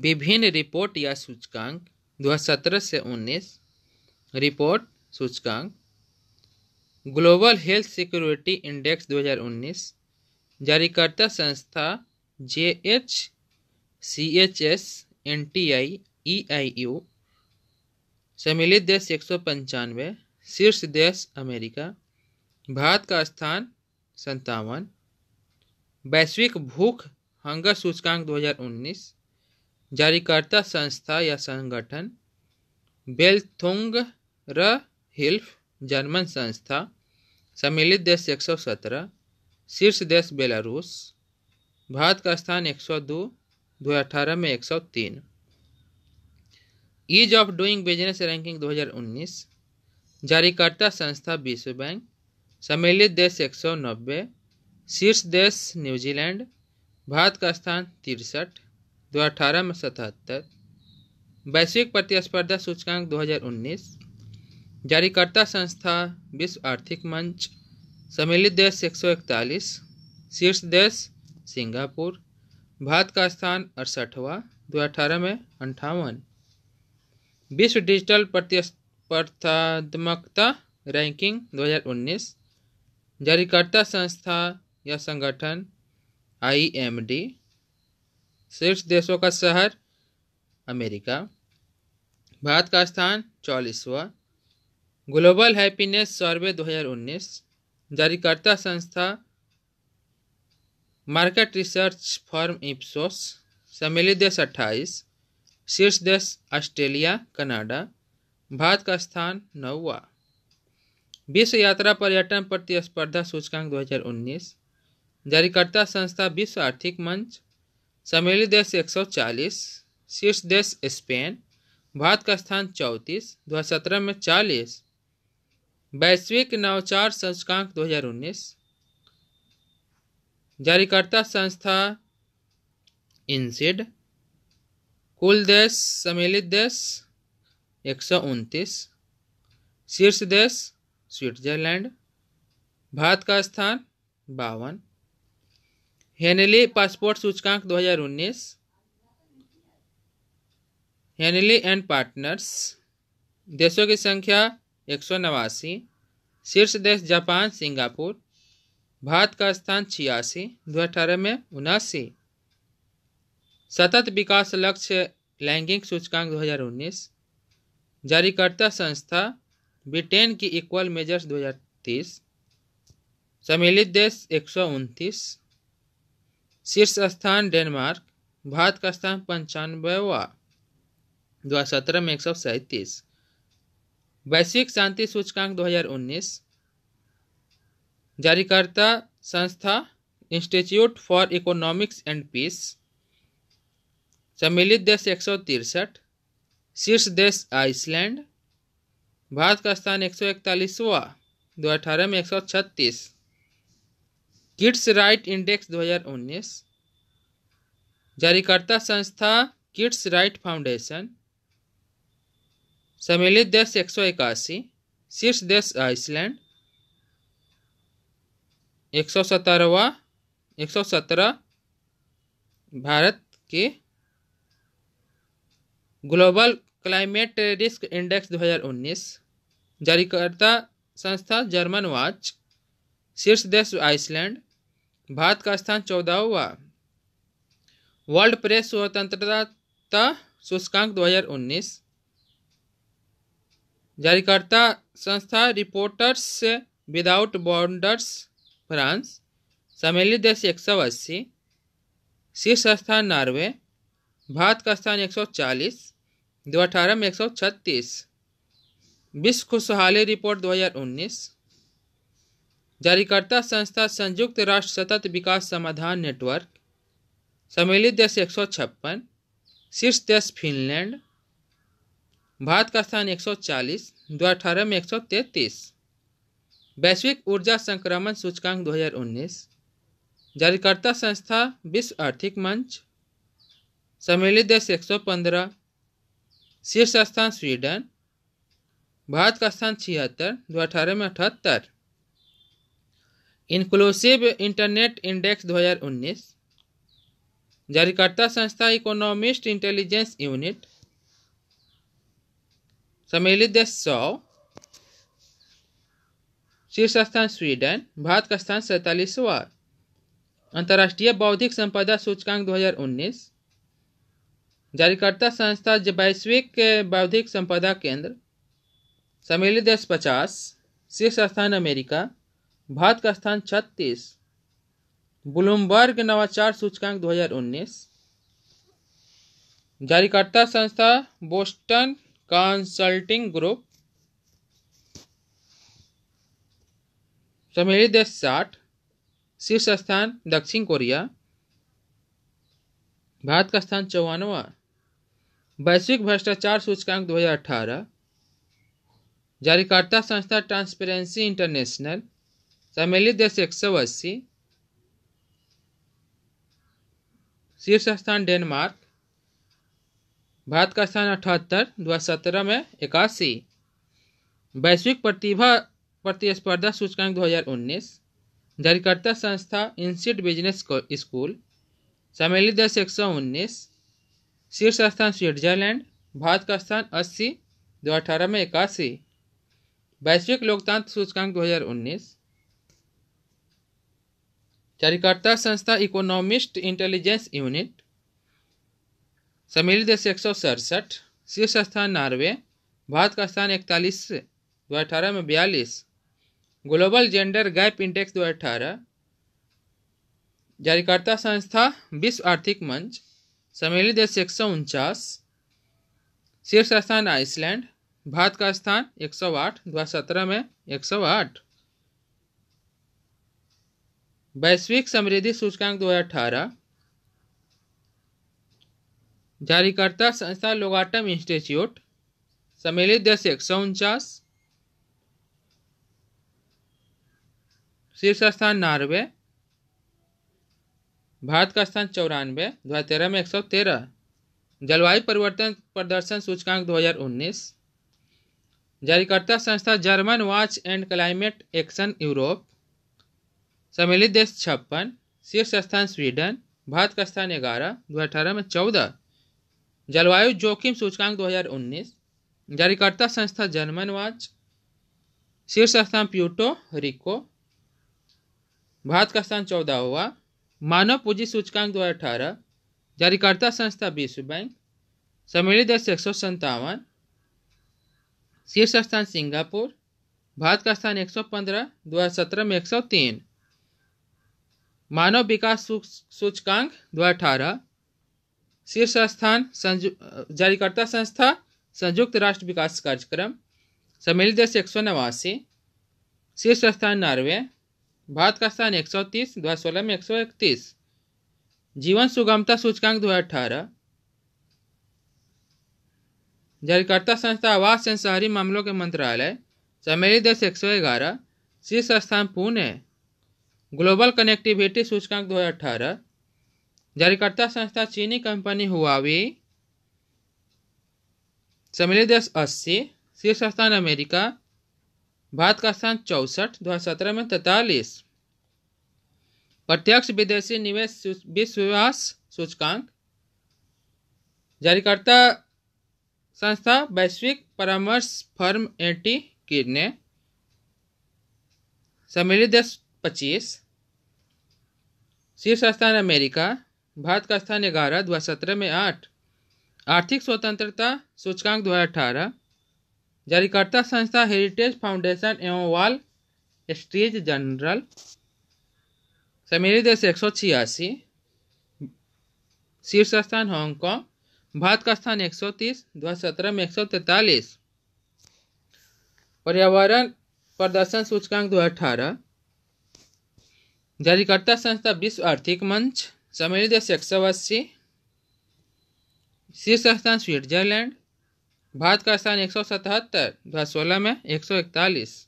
विभिन्न रिपोर्ट या सूचकांक 2017 से 19 रिपोर्ट सूचकांक ग्लोबल हेल्थ सिक्योरिटी इंडेक्स 2019 जारीकर्ता संस्था J H C H S N T I E I U सम्मिलित देश एक सौ पंचानवे शीर्ष देश अमेरिका भारत का स्थान संतावन वैश्विक भूख हंगर सूचकांक 2019 जारीकर्ता संस्था या संगठन बेलथुंग हिल्फ जर्मन संस्था सम्मिलित देश 117 शीर्ष देश बेलारूस भारत का स्थान 102 2018 में 103 ease of doing business ranking 2019 जारीकर्ता संस्था विश्व बैंक सम्मिलित देश 190 शीर्ष देश न्यूजीलैंड भारत का स्थान तिरसठ 2018 में सतहत्तर वैश्विक प्रतिस्पर्धा सूचकांक 2019 जारीकर्ता संस्था विश्व आर्थिक मंच सम्मिलित देश एक शीर्ष देश सिंगापुर भारत का स्थान अड़सठवा अठारह में अंठावन विश्व डिजिटल प्रतिस्पर्धात्मकता रैंकिंग 2019 जारीकर्ता संस्था या संगठन आईएमडी शीर्ष देशों का शहर अमेरिका भारत का स्थान चौलीसवा ग्लोबल हैप्पीनेस सर्वे 2019 जारीकर्ता संस्था मार्केट रिसर्च फर्म इप्सोस सम्मिलित देश अट्ठाईस शीर्ष देश ऑस्ट्रेलिया कनाडा भारत का स्थान नौवा विश्व यात्रा पर्यटन प्रतिस्पर्धा सूचकांक 2019 जारीकर्ता संस्था विश्व आर्थिक मंच सम्मिलित देश 140 शीर्ष देश स्पेन भारत का स्थान चौंतीस दो में चालीस वैश्विक नवचार सूचकांक 2019 जारीकर्ता संस्था इनसिड कुल देश सम्मिलित देश एक सौ उनतीस शीर्ष देश स्विट्जरलैंड भारत का स्थान बावन हेनले पासपोर्ट सूचकांक 2019 हेनले एंड पार्टनर्स देशों की संख्या एक सौ नवासी शीर्ष देश जापान सिंगापुर भारत का स्थान छियासी दो अठारह में उनासी सतत विकास लक्ष्य लैंगिक सूचकांक 2019 जारीकर्ता संस्था ब्रिटेन की इक्वल मेजर्स 2030 सम्मिलित देश एक सौ उनतीस शीर्ष स्थान डेनमार्क भारत का स्थान पंचानवेवा दो हज़ार सत्रह में एक सौ सैंतीस वैश्विक शांति सूचकांक 2019 जारीकर्ता संस्था institute for economics and peace सम्मिलित देश एक सौ तिरसठ शीर्ष देश आइसलैंड भारत का स्थान एक सौ इकतालीसवा दो अठारह में एक सौ छत्तीस किड्स राइट इंडेक्स 2019 जारीकर्ता संस्था किड्स राइट फाउंडेशन सम्मिलित देश एक सौ इक्यासी शीर्ष देश आइसलैंड एक सौ सत्रहवा एक सौ सत्रह भारत के ग्लोबल क्लाइमेट रिस्क इंडेक्स 2019 जारीकर्ता संस्था जर्मन वाच शीर्ष देश आइसलैंड भारत का स्थान चौदह हुआ वर्ल्ड प्रेस स्वतंत्रता सूचकांक 2019 जारीकर्ता संस्था रिपोर्टर्स विदाउट बॉर्डर्स फ्रांस सम्मिलित देश एक सौ अस्सी शीर्ष स्थान नॉर्वे भारत का स्थान एक सौ चालीस दो अठारह में एक विश्व खुशहाली रिपोर्ट दो हजार उन्नीस जारीकर्ता संस्था संयुक्त राष्ट्र सतत विकास समाधान नेटवर्क सम्मिलित देश एक सौ छप्पन शीर्ष देश फिनलैंड भारत का स्थान 140, दो अठारह में तैंतीस वैश्विक ऊर्जा संक्रमण सूचकांक 2019, जारीकर्ता संस्था विश्व आर्थिक मंच सम्मिलित देश 115, शीर्ष स्थान स्वीडन भारत का स्थान छिहत्तर दो अठारह में अठहत्तर इंक्लूसिव इंटरनेट इंडेक्स 2019 जारीकर्ता संस्था इकोनॉमिस्ट इंटेलिजेंस यूनिट सम्मिलित देश सौ शीर्ष स्थान स्वीडन भारत का स्थान सैतालीसवा अंतर्राष्ट्रीय बौद्धिक संपदा सूचकांक 2019 जारीकर्ता संस्था वैश्विक बौद्धिक संपदा केंद्र सम्मिलित देश पचास शीर्ष स्थान अमेरिका भारत का स्थान छत्तीस ब्लूमबर्ग नवाचार सूचकांक 2019 जारीकर्ता संस्था बोस्टन कंसल्टिंग ग्रुप सम्मिलित देश साठ शीर्ष स्थान दक्षिण कोरिया भारत का स्थान चौवानवा वैश्विक भ्रष्टाचार सूचकांक 2018 जारीकर्ता संस्था ट्रांसपेरेंसी इंटरनेशनल सम्मिलित दस एक सौ अस्सी शीर्ष स्थान डेनमार्क भारत का स्थान अठहत्तर दो हज़ार सत्रह में इक्यासी वैश्विक प्रतिभा प्रतिस्पर्धा सूचकांक 2019 जारीकर्ता संस्था इंसिट बिजनेस स्कूल सम्मिलित दस एक सौ उन्नीस शीर्ष स्थान स्विट्जरलैंड भारत का स्थान अस्सी दो में इक्यासी वैश्विक लोकतंत्र सूचकांक 2019 कार्यकर्ता संस्था इकोनॉमिस्ट इंटेलिजेंस यूनिट सम्मिलित देश एक सौ सड़सठ शीर्ष स्थान नॉर्वे भारत का स्थान इकतालीस दो अठारह में बयालीस ग्लोबल जेंडर गैप इंडेक्स दो अठारह जारीकर्ता संस्था विश्व आर्थिक मंच सम्मिलित देश एक सौ उनचास शीर्ष स्थान आइसलैंड भारत का स्थान एक सौ आठ दो सत्रह में एक सौ आठ वैश्विक समृद्धि सूचकांक 2018 जारीकर्ता संस्था लोगाटम इंस्टीट्यूट सम्मिलित देश एक सौ उनचास शीर्ष स्थान नार्वे भारत का स्थान चौरानवे दो हज़ार तेरह में एक सौ तेरह जलवायु परिवर्तन प्रदर्शन सूचकांक दो हजार उन्नीस जारीकर्ता संस्था Germanwatch and climate action Europe सम्मिलित देश छप्पन शीर्ष स्थान स्वीडन भारत का स्थान ग्यारह दो अठारह में चौदह जलवायु जोखिम सूचकांक 2019 जारीकर्ता संस्था जर्मन वाच शीर्ष स्थान प्यूटो रिको भारत का स्थान चौदह हुआ मानव पूंजी सूचकांक 2018 जारीकर्ता संस्था विश्व बैंक सम्मिलित देश एक सौ संतावन शीर्ष स्थान सिंगापुर भारत का स्थान 115 2017 में 103 मानव विकास सूचकांक दो अठारह शीर्ष स्थान जारीकर्ता संस्था संयुक्त राष्ट्र विकास कार्यक्रम सम्मिलित देश एक सौ नवासी शीर्ष स्थान नॉर्वे भारत का स्थान एक सौ तीस दो सोलह में एक सौ इकतीस जीवन सुगमता सूचकांक दो अठारह जारीकर्ता संस्था आवास एवं शहरी मामलों के मंत्रालय सम्मिलित देश ग्यारह शीर्ष स्थान पुणे ग्लोबल कनेक्टिविटी सूचकांक 2018 जारीकर्ता संस्था चीनी कंपनी हुआवे सम्मिलित देश अस्सी शीर्ष स्थान अमेरिका भारत का स्थान चौसठ दो हज़ार सत्रह में तैतालीस प्रत्यक्ष विदेशी निवेश विश्वास सूचकांक जारीकर्ता संस्था वैश्विक परामर्श फर्म एंटी किरने सम्मिलित देश पच्चीस शीर्ष स्थान अमेरिका भारत का स्थान ग्यारह दो सत्रह में आठ आर्थिक स्वतंत्रता सूचकांक दो हज़ार अठारह जारीकर्ता संस्था हेरिटेज फाउंडेशन एवं वाल स्ट्रीज जनरल समेरी देश एक सौ छियासी शीर्ष स्थान हांगकॉन्ग भारत का स्थान एक सौ तीस दो सत्रह में एक सौ तैंतालीस पर्यावरण प्रदर्शन सूचकांक दो अठारह जारीकर्ता संस्था विश्व आर्थिक मंच सम्मिलित देश एक सौ अस्सी शीर्ष स्थान स्विट्जरलैंड भारत का स्थान एक सौ सतहत्तर दो हज़ार सोलह में एक सौ इकतालीस